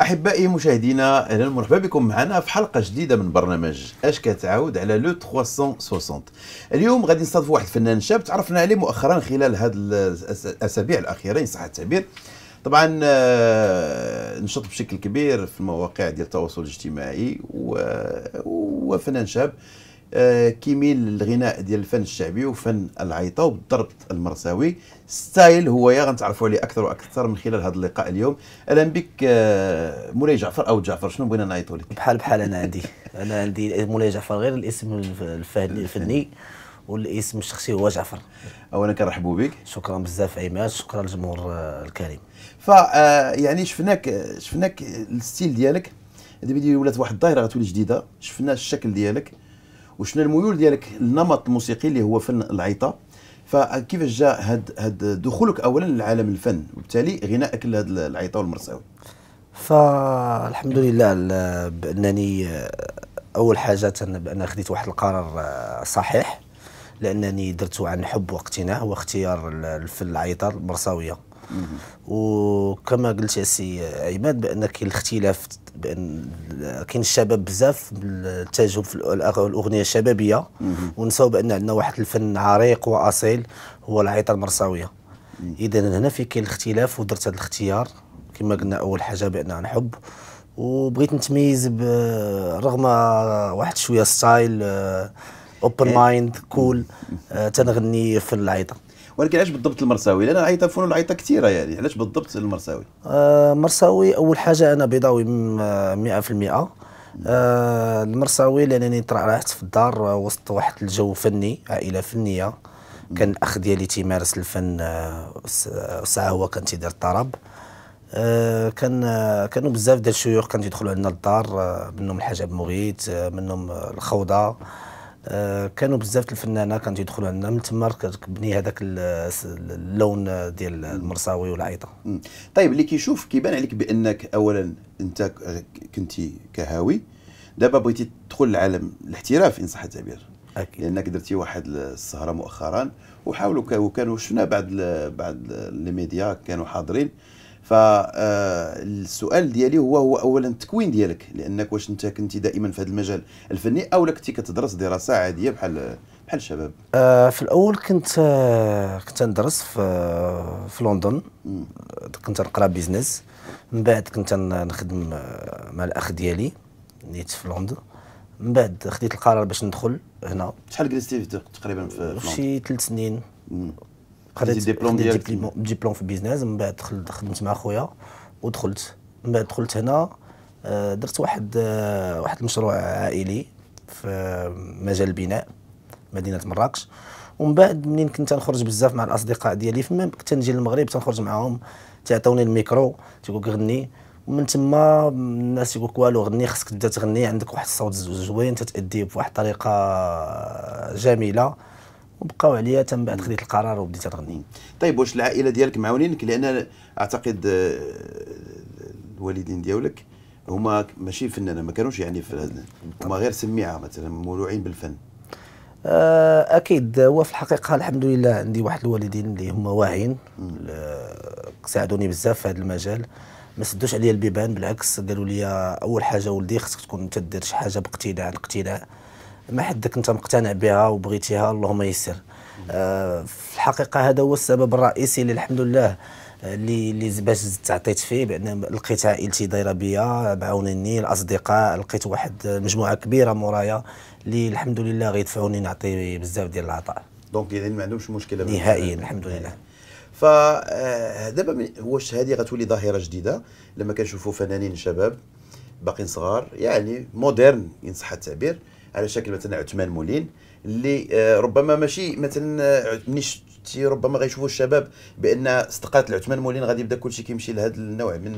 احبائي مشاهدينا اهلا ومرحبا بكم معنا في حلقه جديده من برنامج اش كتعاود على لو 360 اليوم غادي نستضيف واحد الفنان شاب تعرفنا عليه مؤخرا خلال هذه الاسابيع الاخيره ان صح التعبير طبعا آه، نشط بشكل كبير في المواقع ديال التواصل الاجتماعي وفنان شاب آه، كيميل للغناء ديال الفن الشعبي وفن العيطه وبالضرب المرساوي ستايل هو يا غنتعرفوا عليه اكثر واكثر من خلال هذا اللقاء اليوم اهلا بك آه، مولاي جعفر او جعفر شنو بغينا نعيطوا لك بحال بحال انا عندي انا عندي مولاي جعفر غير الاسم الفني والاسم الشخصي هو جعفر اولا كنرحبوا بك شكرا بزاف عماد شكرا للجمهور آه، الكريم ف آه، يعني شفناك شفناك الستيل ديالك دابا ولات واحد الظاهره غتولي جديده شفنا الشكل ديالك وشفنا الميول ديالك النمط الموسيقي اللي هو فن العيطه فكيفاش جاء هاد هاد دخولك اولا لعالم الفن وبالتالي غنائك لهاد العيطه والمرساوي فالحمد لله بانني آه، اول حاجه بان خديت واحد القرار صحيح لانني درته عن حب واقتناع واختيار الفن العيطر المرساويه وكما قلت سي عماد بان كاين الاختلاف بان كاين الشباب بزاف التاجهم في الاغنيه الشبابيه ونساو بان عندنا واحد الفن عريق واصيل هو العيطه المرساويه اذا هنا في كاين الاختلاف ودرت هذا الاختيار كما قلنا اول حاجه بان عن حب وبغيت نتميز رغم واحد شويه ستايل آه، اوبن مايند كول تنغني في العيطه ولكن علاش بالضبط المرساوي لان العيطه فنون العيطه كثيره يعني علاش بالضبط المرساوي آه مرساوي اول حاجه انا بيضاوي 100% آه،, آه المرساوي لانني ترعرعت في الدار وسط واحد الجو فني عائله فنيه كان الاخ ديالي تيمارس الفن آه، ساعه هو كان تيدير الطرب آه، كان كانوا بزاف ديال الشيوخ كانوا يدخلوا عندنا للدار منهم الحاجب مغيت منهم الخوضه آه، كانوا بزاف الفنانه كانت يدخلوا عندنا من تما كتبني هذاك اللون ديال المرصاوي والعيطه طيب اللي كيشوف كيبان عليك بانك اولا انت كنتي كهاوي دابا بغيتي تدخل لعالم الاحتراف ان صح التعبير اكيد لانك درتي واحد السهره مؤخرا وحاولوا وكانوا شفنا بعض بعض لي ميديا كانوا حاضرين فالسؤال آه، ديالي هو هو اولا التكوين ديالك لانك واش انت كنتي دائما في هذا المجال الفني او كنتي كتدرس دراسه عاديه بحال بحال الشباب آه في الاول كنت آه كنت ندرس في آه في لندن كنت نقرا بيزنس من بعد كنت نخدم آه، مع الاخ ديالي نيت في لندن من بعد خديت القرار باش ندخل هنا شحال جلستي تقريبا في, لندن شي ثلاث سنين خديت ديبلوم ديالك ديبلوم في بيزنس من بعد دخلت خدمت مع خويا ودخلت من بعد دخلت هنا درت واحد euh, واحد المشروع عائلي في euh, مجال البناء مدينه مراكش ومن بعد منين كنت نخرج بزاف مع الاصدقاء ديالي فما كنت نجي للمغرب تنخرج معاهم تعطوني الميكرو تيقولك غني ومن تما الناس يقولك والو غني خصك تبدا تغني عندك واحد الصوت زوين تتاديه بواحد الطريقه جميله وبقاو عليا من بعد خديت القرار وبديت نغني طيب واش العائله ديالك معاونينك لان اعتقد آه، الوالدين ديالك هما ماشي فنانين ما كانوش يعني في هما غير سميعه مثلا مولوعين بالفن آه، اكيد هو في الحقيقه الحمد لله عندي واحد الوالدين اللي هما واعيين ساعدوني بزاف في هذا المجال ما سدوش عليا البيبان بالعكس قالوا لي اول حاجه ولدي خصك تكون تدير شي حاجه باقتناع الاقتناع ما حدك انت مقتنع بها وبغيتيها اللهم يسر آه في الحقيقه هذا هو السبب الرئيسي اللي الحمد لله آه، اللي اللي باش تعطيت فيه بان لقيت عائلتي دايره بيا بعونني الاصدقاء لقيت واحد آه، مجموعه كبيره مورايا اللي الحمد لله غيدفعوني نعطي بزاف ديال العطاء دونك يعني ما عندهمش مشكله نهائيا الحمد لله ف آه، دابا واش هذه غتولي ظاهره جديده لما كنشوفوا فنانين شباب باقيين صغار يعني مودرن ان صح التعبير على شكل مثلا عثمان مولين اللي آه، ربما ماشي مثلا آه، مليش شتي ربما غيشوفوا الشباب بان صدقات العثمان مولين غادي يبدا كلشي كيمشي لهذا النوع من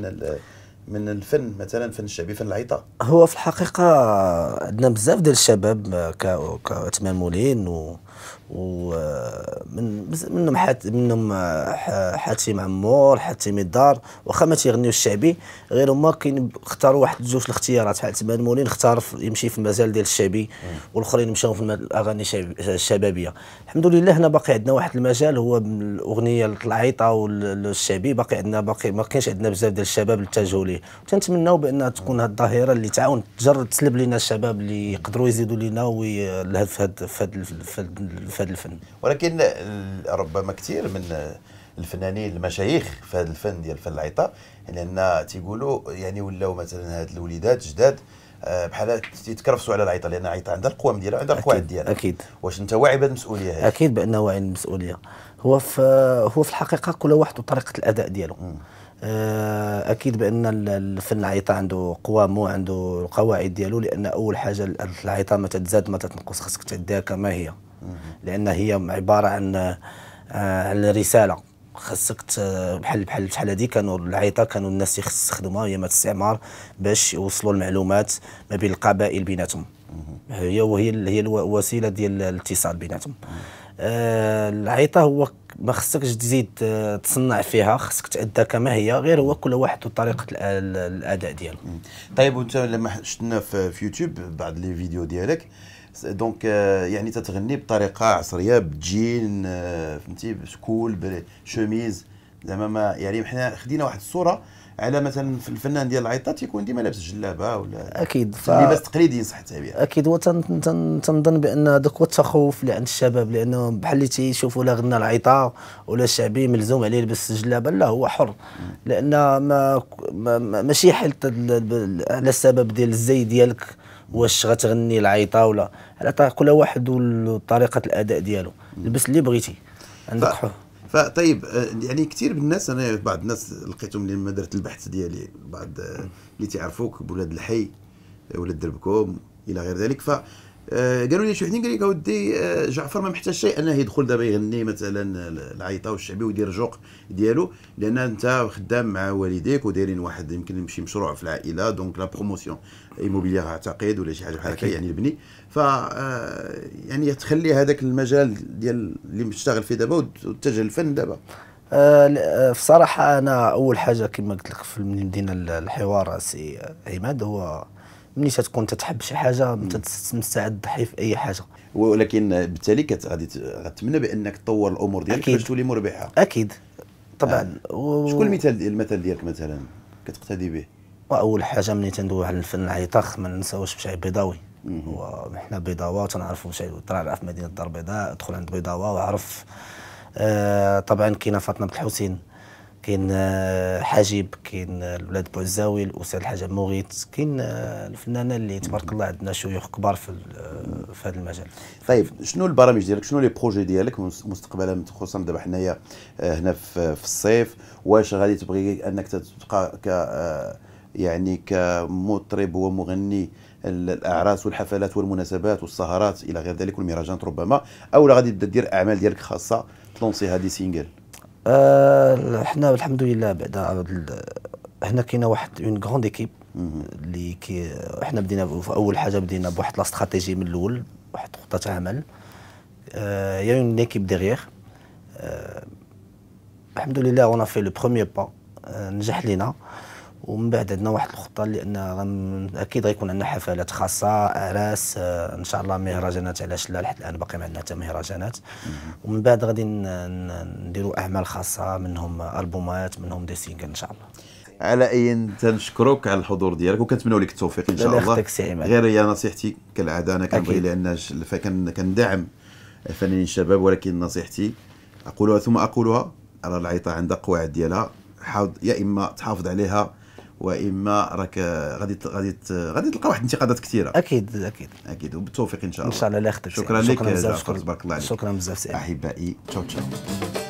من الفن مثلا الفن الشعبي فن العيطه هو في الحقيقه عندنا بزاف ديال الشباب كعثمان مولين و ومن منهم حات منهم حاتم عمور حاتم الدار واخا ما تيغنيو الشعبي غير هما كاين اختاروا واحد جوج الاختيارات بحال تبان مولين اختار يمشي في المجال ديال الشعبي والاخرين مشاو في الاغاني الشبابيه الحمد لله هنا باقي عندنا واحد المجال هو الاغنيه العيطه والشعبي باقي عندنا باقي ما كاينش عندنا بزاف ديال الشباب التجهلي به تنتمناو بان تكون هذه الظاهره اللي تعاون تجرد تسلب لنا الشباب اللي يقدروا يزيدوا لنا وي في هذا الفن ولكن ربما كثير من الفنانين المشايخ في هذا الفن ديال فن العيطه لان تيقولوا يعني ولاو مثلا هاد الوليدات جداد آه، بحال تيتكرفسوا على العيطه لان العيطه عندها القوام ديالها عندها القواعد ديالها اكيد واش انت واعي بهذه المسؤوليه هذه اكيد بانه واعي بالمسؤوليه هو في هو في الحقيقه كل واحد وطريقه الاداء ديالو آه، اكيد بان الفن العيطه عنده قوامه وعنده القواعد ديالو لان اول حاجه العيطه ما تتزاد ما تتنقص خصك تعديها كما هي لان هي عباره عن آه، عن رساله خاصك بحال بحال شحال هذه كانوا العيطه كانوا الناس يستخدموها ايام الاستعمار باش يوصلوا المعلومات ما بين القبائل بيناتهم هي وهي هي الوسيله ديال الاتصال بيناتهم آه العيطه هو ما خصكش تزيد تصنع فيها خصك تأدى كما هي غير هو كل واحد وطريقه الاداء ديالو طيب وانت لما شفنا في, في يوتيوب بعض لي فيديو ديالك دونك آه، يعني تتغني بطريقه عصريه بجين آه، فهمتي بسكول بشوميز زعما ما يعني حنا خدينا واحد الصوره على مثلا في الفنان ديال العيطه تيكون ديما لابس جلابه ولا اكيد ف... لباس تقليدي صح التعبير اكيد وتن تن... بان هذاك هو التخوف اللي عند الشباب لانه بحال اللي تيشوفوا لا غنى العيطه ولا الشعبي ملزوم عليه يلبس جلابه لا هو حر لان ما, ما... ماشي حل على السبب ديال الزي ديالك واش غتغني العيطه ولا على كل واحد وطريقه الاداء ديالو لبس اللي بغيتي عندك حر فطيب آه، يعني كثير من الناس انا بعض الناس لقيتهم لما درت البحث ديالي بعض اللي تيعرفوك بولاد الحي ولاد دربكم الى غير ذلك ف آه، قالوا لي شي وحدين قال لك اودي آه، جعفر ما محتاج شيء انه يدخل دابا يغني مثلا العيطه والشعبي ويدير الجوق ديالو لان انت خدام مع والديك ودايرين واحد يمكن يمشي مشروع في العائله دونك لا بروموسيون ايموبيليغ اعتقد ولا شي حاجه بحال هكا يعني البني ف آه، يعني تخلي هذاك المجال ديال اللي مشتغل فيه دابا واتجه للفن دابا في بصراحه انا اول حاجه كما قلت لك في المدينه الحوار سي عماد هو ملي تكون تتحب شي حاجه مستعد تضحي في اي حاجه ولكن بالتالي غادي غتمنى بانك تطور الامور ديالك باش تولي مربحه اكيد طبعا آه. و... شكون المثال المثل ديالك مثلا كتقتدي به واول آه، حاجه ملي تندوي على الفن العيطخ ما ننساوش بشعيب بيضاوي وحنا بيضاوه تنعرفوا شي طلع في مدينه الدار البيضاء ادخل عند بيضاوه وعرف آه طبعا كاينه فاطمه بن الحسين كاين آه، حاجب كاين آه، الولاد بوعزاوي الاستاذ الحاج موغيت كاين آه، الفنانه اللي تبارك الله عندنا شيوخ كبار في في هذا المجال طيب شنو البرامج ديالك شنو لي بروجي ديالك مستقبلا خصوصا دابا حنايا هنا في الصيف واش غادي تبغي انك تبقى ك يعني كمطرب ومغني الاعراس والحفلات والمناسبات والسهرات الى غير ذلك والمهرجانات ربما او غادي دير اعمال ديالك خاصه تلونسي هذه سينجل آه حنا الحمد لله بعد هنا كاينه واحد اون غروند ايكيب اللي كي حنا بدينا في اول حاجه بدينا بواحد لا استراتيجي من الاول واحد خطه عمل آه يا اون ايكيب ديغيغ آه الحمد لله اون في لو بروميي با نجح لينا ومن بعد عندنا واحد الخطه لان اكيد غيكون عندنا حفلات خاصه اعراس آه، ان شاء الله مهرجانات على شلال لحد الان باقي ما عندنا حتى مهرجانات ومن بعد غادي نديروا اعمال خاصه منهم البومات منهم دي سينجل ان شاء الله على اي تنشكرك على الحضور ديالك وكنتمنوا لك التوفيق ان شاء الله غير هي نصيحتي كالعاده انا كنبغي لان كندعم الفنانين الشباب ولكن نصيحتي اقولها ثم اقولها على العيطه عندها قواعد ديالها حاول يا اما تحافظ عليها واما راك غادي غادي غادي تلقى واحد الانتقادات كثيره اكيد اكيد اكيد وبالتوفيق ان شاء الله ان شاء الله لا يخطئ شكرا لك شكرا بزاف تبارك الله عليك شكرا بزاف احبائي تشاو تشاو